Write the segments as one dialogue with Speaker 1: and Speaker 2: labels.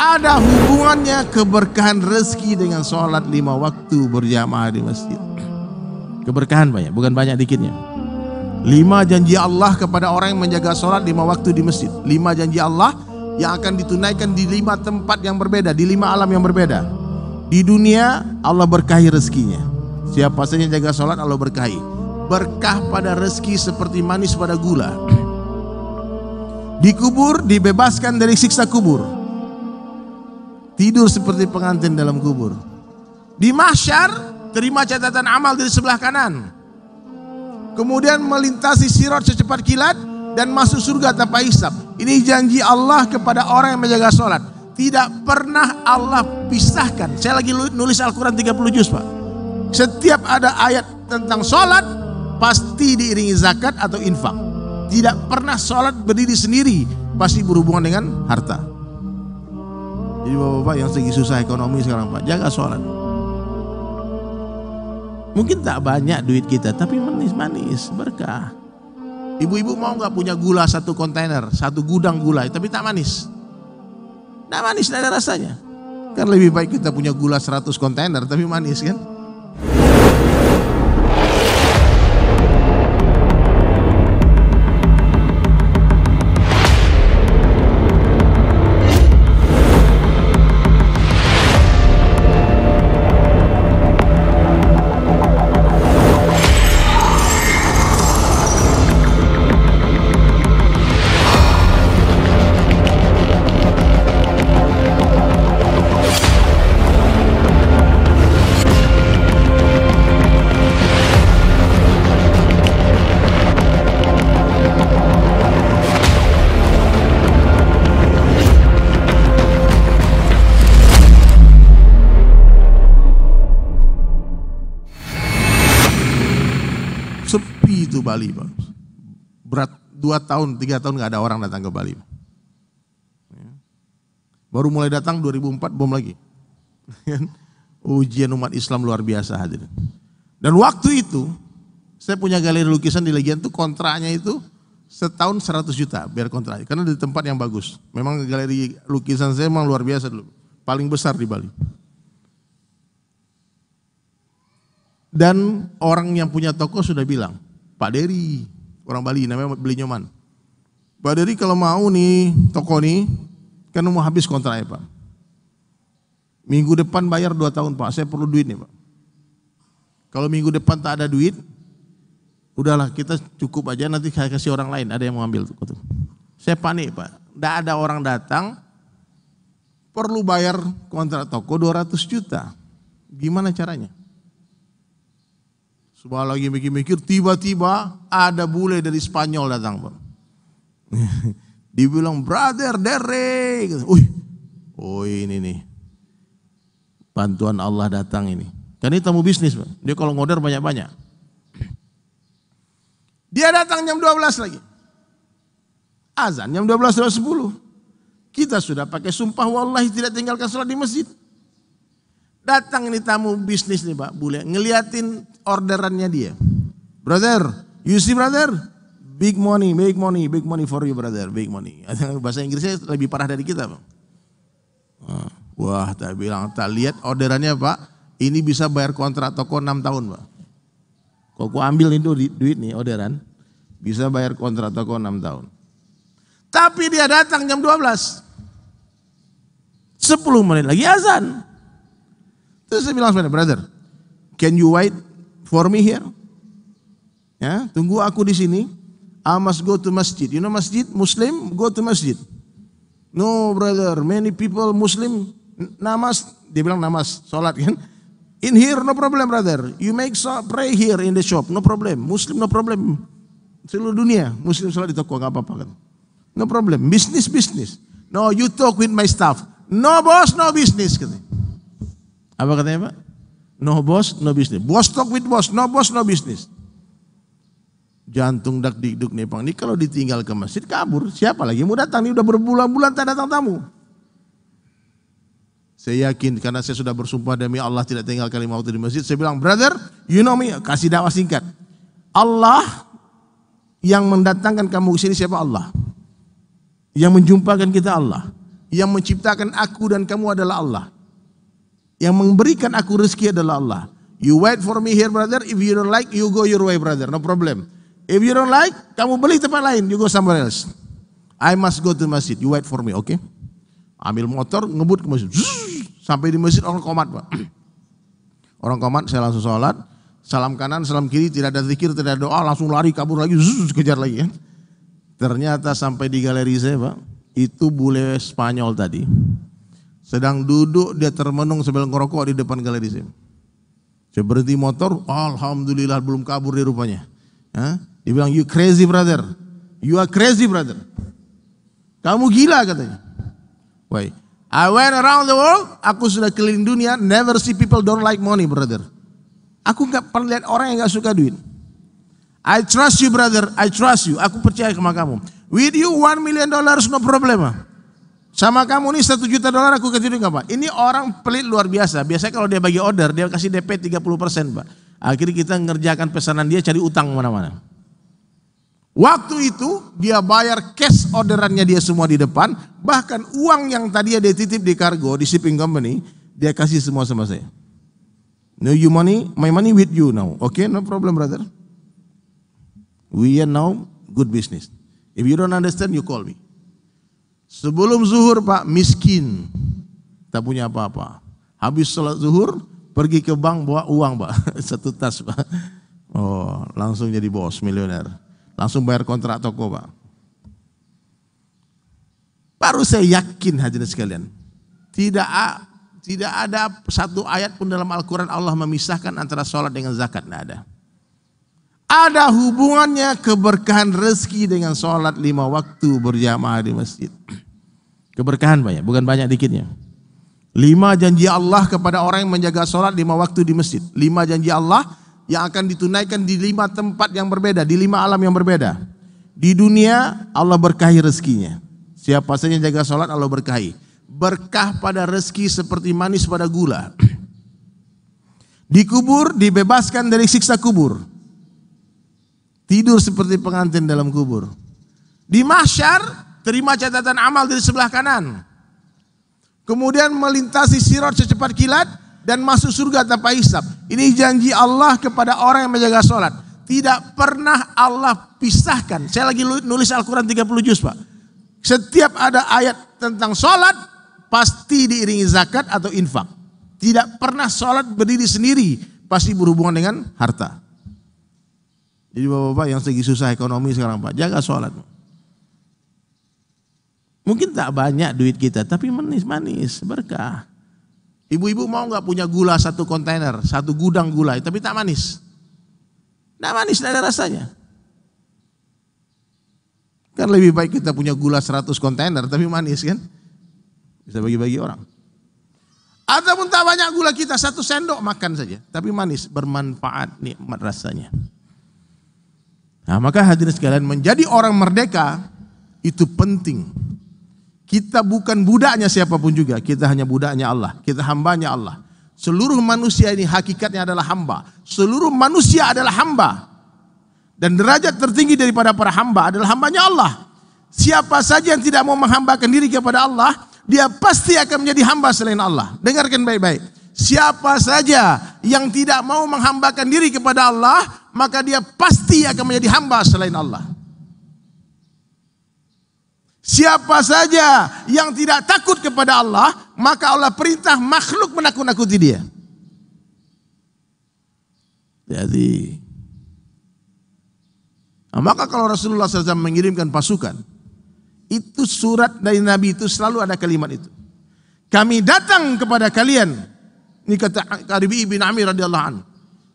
Speaker 1: Ada hubungannya keberkahan rezeki dengan sholat lima waktu berjamaah di masjid. Keberkahan banyak, bukan banyak dikitnya. Lima janji Allah kepada orang yang menjaga sholat lima waktu di masjid. Lima janji Allah yang akan ditunaikan di lima tempat yang berbeda, di lima alam yang berbeda. Di dunia Allah berkahi rezekinya. Siapa saja yang jaga sholat Allah berkahi. Berkah pada rezeki seperti manis pada gula. Dikubur dibebaskan dari siksa kubur tidur seperti pengantin dalam kubur. Di mahsyar terima catatan amal dari sebelah kanan. Kemudian melintasi sirot secepat kilat dan masuk surga tanpa hisap. Ini janji Allah kepada orang yang menjaga sholat. Tidak pernah Allah pisahkan. Saya lagi nulis Al-Quran 30 juz Pak. Setiap ada ayat tentang sholat, pasti diiringi zakat atau infak. Tidak pernah sholat berdiri sendiri, pasti berhubungan dengan harta. Jadi bapak-bapak yang segi susah ekonomi sekarang pak, jaga sholat. Mungkin tak banyak duit kita, tapi manis-manis berkah. Ibu-ibu mau nggak punya gula satu kontainer, satu gudang gula, tapi tak manis. Tak manis, tidak ada rasanya. Kan lebih baik kita punya gula 100 kontainer, tapi manis kan? Bali, Berat dua tahun, tiga tahun nggak ada orang datang ke Bali. Ya. Baru mulai datang 2004 bom lagi. Kan? Ujian umat Islam luar biasa hadir Dan waktu itu saya punya galeri lukisan di Legian tuh kontraknya itu setahun 100 juta biar kontrak. Karena di tempat yang bagus. Memang galeri lukisan saya memang luar biasa dulu. Paling besar di Bali. Dan orang yang punya toko sudah bilang, Pak Dery, orang Bali namanya beli nyoman. Pak Dery kalau mau nih toko nih, kan mau habis kontraknya Pak. Minggu depan bayar dua tahun Pak, saya perlu duit nih Pak. Kalau minggu depan tak ada duit, udahlah kita cukup aja nanti saya kasih orang lain, ada yang mau ambil tuh. Saya panik Pak, tidak ada orang datang, perlu bayar kontrak toko 200 juta. Gimana caranya? Setelah lagi mikir-mikir, tiba-tiba ada bule dari Spanyol datang, Bang. Dibilang, brother, Derek, Uy, oh ini nih. Bantuan Allah datang ini. Dan ini tamu bisnis, Bang. Dia kalau ngoder banyak-banyak. Dia datang jam 12 lagi. Azan jam 12.10. Kita sudah pakai sumpah wallahi tidak tinggalkan sholat di masjid. Datang ini tamu bisnis nih Pak, boleh Ngeliatin orderannya dia. Brother, you see brother? Big money, big money, big money for you brother, big money. Bahasa Inggrisnya lebih parah dari kita Pak. Ah, wah, tak bilang, tak lihat orderannya Pak. Ini bisa bayar kontrak toko 6 tahun Pak. Kok aku ambil itu duit, duit nih orderan, bisa bayar kontrak toko 6 tahun. Tapi dia datang jam 12. 10 menit lagi azan. Terus saya bilang brother, can you wait for me here? Ya, tunggu aku di sini. I must go to masjid. You know masjid, Muslim, go to masjid. No brother, many people Muslim namas, dia bilang namas, sholat kan. In here no problem brother. You make so, pray here in the shop, no problem. Muslim no problem. Seluruh dunia Muslim sholat di toko nggak apa-apa kan. No problem. Business business. No, you talk with my staff. No boss, no business katanya. Apa katanya Pak? No boss, no business. Boss talk with boss, no boss, no business. Jantung dak dikduk nih Pak. Ini kalau ditinggal ke masjid kabur, siapa lagi mau datang? Ini udah berbulan-bulan tak datang tamu. Saya yakin karena saya sudah bersumpah demi Allah tidak tinggal lima waktu di masjid. Saya bilang, brother, you know me, kasih dakwah singkat. Allah yang mendatangkan kamu ke sini siapa Allah? Yang menjumpakan kita Allah. Yang menciptakan aku dan kamu adalah Allah. Yang memberikan aku rezeki adalah Allah. You wait for me here brother, if you don't like you go your way brother, no problem. If you don't like, kamu beli tempat lain, you go somewhere else. I must go to masjid, you wait for me, Okay? Ambil motor, ngebut ke masjid. Zzz, sampai di masjid orang komat, Pak. Orang komat, saya langsung sholat. Salam kanan, salam kiri, tidak ada zikir, tidak ada doa, langsung lari, kabur lagi, zzz, kejar lagi ya. Ternyata sampai di galeri saya, Pak, itu bule Spanyol tadi sedang duduk dia termenung sambil ngerokok di depan galeri SIM. Saya berhenti motor, alhamdulillah belum kabur dia rupanya. Hah? Dia bilang, you crazy brother. You are crazy brother. Kamu gila katanya. Why? I went around the world, aku sudah keliling dunia, never see people don't like money brother. Aku nggak pernah lihat orang yang nggak suka duit. I trust you brother, I trust you. Aku percaya sama kamu. With you one million dollars no problem. Ah. Sama kamu nih satu juta dolar aku kasih duit Pak. Ini orang pelit luar biasa. Biasanya kalau dia bagi order dia kasih DP 30 persen Pak. Akhirnya kita ngerjakan pesanan dia cari utang mana-mana. Waktu itu dia bayar cash orderannya dia semua di depan. Bahkan uang yang tadi dia titip di kargo, di shipping company. Dia kasih semua sama saya. No you money, my money with you now. Okay, no problem brother. We are now good business. If you don't understand, you call me. Sebelum zuhur pak miskin, tak punya apa-apa. Habis sholat zuhur pergi ke bank bawa uang pak, satu tas pak. Oh langsung jadi bos miliuner, langsung bayar kontrak toko pak. Baru saya yakin hadirin sekalian, tidak tidak ada satu ayat pun dalam Al-Quran Allah memisahkan antara sholat dengan zakat, tidak ada. Ada hubungannya keberkahan rezeki dengan sholat lima waktu berjamaah di masjid. Keberkahan banyak, bukan banyak dikitnya. Lima janji Allah kepada orang yang menjaga sholat lima waktu di masjid. Lima janji Allah yang akan ditunaikan di lima tempat yang berbeda, di lima alam yang berbeda. Di dunia Allah berkahi rezekinya. Siapa saja yang jaga sholat Allah berkahi. Berkah pada rezeki seperti manis pada gula. Dikubur dibebaskan dari siksa kubur. Tidur seperti pengantin dalam kubur. Di mahsyar terima catatan amal dari sebelah kanan. Kemudian melintasi sirat secepat kilat dan masuk surga tanpa hisap. Ini janji Allah kepada orang yang menjaga sholat. Tidak pernah Allah pisahkan. Saya lagi nulis Al-Quran 30 juz Pak. Setiap ada ayat tentang sholat, pasti diiringi zakat atau infak. Tidak pernah sholat berdiri sendiri, pasti berhubungan dengan harta. Jadi bapak-bapak yang segi susah ekonomi sekarang Pak, jaga sholat. Mungkin tak banyak duit kita, tapi manis-manis, berkah. Ibu-ibu mau nggak punya gula satu kontainer, satu gudang gula, tapi tak manis. Tak manis, tidak ada rasanya. Kan lebih baik kita punya gula 100 kontainer, tapi manis kan? Bisa bagi-bagi orang. Ataupun tak banyak gula kita, satu sendok makan saja. Tapi manis, bermanfaat, nikmat rasanya. Nah maka hadirin sekalian menjadi orang merdeka itu penting. Kita bukan budaknya siapapun juga, kita hanya budaknya Allah, kita hambanya Allah. Seluruh manusia ini hakikatnya adalah hamba. Seluruh manusia adalah hamba. Dan derajat tertinggi daripada para hamba adalah hambanya Allah. Siapa saja yang tidak mau menghambakan diri kepada Allah, dia pasti akan menjadi hamba selain Allah. Dengarkan baik-baik. Siapa saja yang tidak mau menghambakan diri kepada Allah, maka dia pasti akan menjadi hamba selain Allah. Siapa saja yang tidak takut kepada Allah, maka Allah perintah makhluk menakut-nakuti dia. Jadi, nah, maka kalau Rasulullah SAW mengirimkan pasukan, itu surat dari Nabi itu selalu ada kalimat itu. Kami datang kepada kalian. Ini kata Ribi bin Amir radhiyallahu anhu.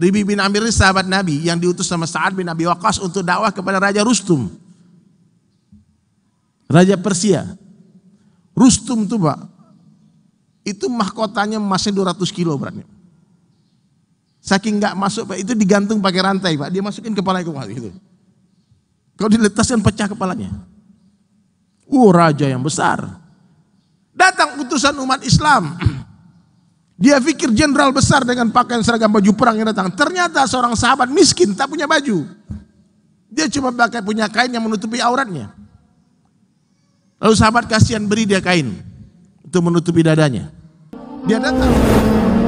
Speaker 1: Ribi bin Amir ini sahabat Nabi yang diutus sama Sa'ad bin Abi Waqas untuk dakwah kepada Raja Rustum. Raja Persia. Rustum tuh Pak. Itu mahkotanya emasnya 200 kilo beratnya. Saking nggak masuk Pak, itu digantung pakai rantai Pak. Dia masukin kepala itu. gitu. Kalau diletaskan pecah kepalanya. Uh, raja yang besar. Datang utusan umat Islam. Dia pikir jenderal besar dengan pakaian seragam baju perang yang datang. Ternyata seorang sahabat miskin tak punya baju. Dia cuma pakai punya kain yang menutupi auratnya. Lalu sahabat kasihan beri dia kain untuk menutupi dadanya. Dia datang.